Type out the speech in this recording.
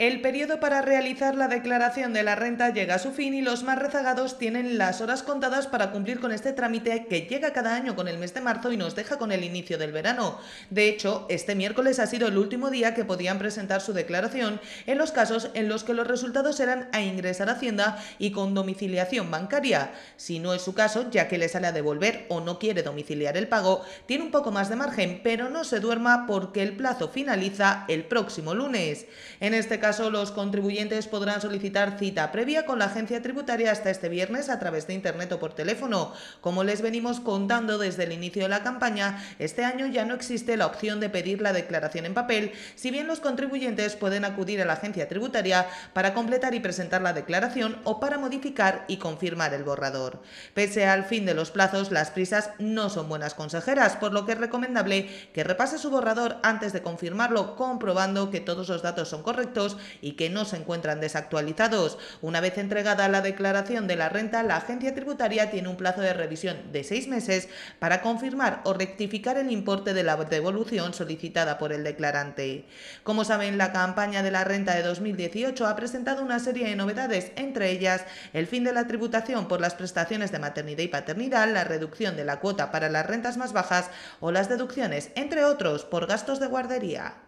El periodo para realizar la declaración de la renta llega a su fin y los más rezagados tienen las horas contadas para cumplir con este trámite que llega cada año con el mes de marzo y nos deja con el inicio del verano. De hecho, este miércoles ha sido el último día que podían presentar su declaración en los casos en los que los resultados eran a ingresar a Hacienda y con domiciliación bancaria. Si no es su caso, ya que le sale a devolver o no quiere domiciliar el pago, tiene un poco más de margen, pero no se duerma porque el plazo finaliza el próximo lunes. En este caso, los contribuyentes podrán solicitar cita previa con la agencia tributaria hasta este viernes a través de Internet o por teléfono. Como les venimos contando desde el inicio de la campaña, este año ya no existe la opción de pedir la declaración en papel, si bien los contribuyentes pueden acudir a la agencia tributaria para completar y presentar la declaración o para modificar y confirmar el borrador. Pese al fin de los plazos, las prisas no son buenas consejeras, por lo que es recomendable que repase su borrador antes de confirmarlo, comprobando que todos los datos son correctos y que no se encuentran desactualizados. Una vez entregada la declaración de la renta, la agencia tributaria tiene un plazo de revisión de seis meses para confirmar o rectificar el importe de la devolución solicitada por el declarante. Como saben, la campaña de la renta de 2018 ha presentado una serie de novedades, entre ellas el fin de la tributación por las prestaciones de maternidad y paternidad, la reducción de la cuota para las rentas más bajas o las deducciones, entre otros, por gastos de guardería.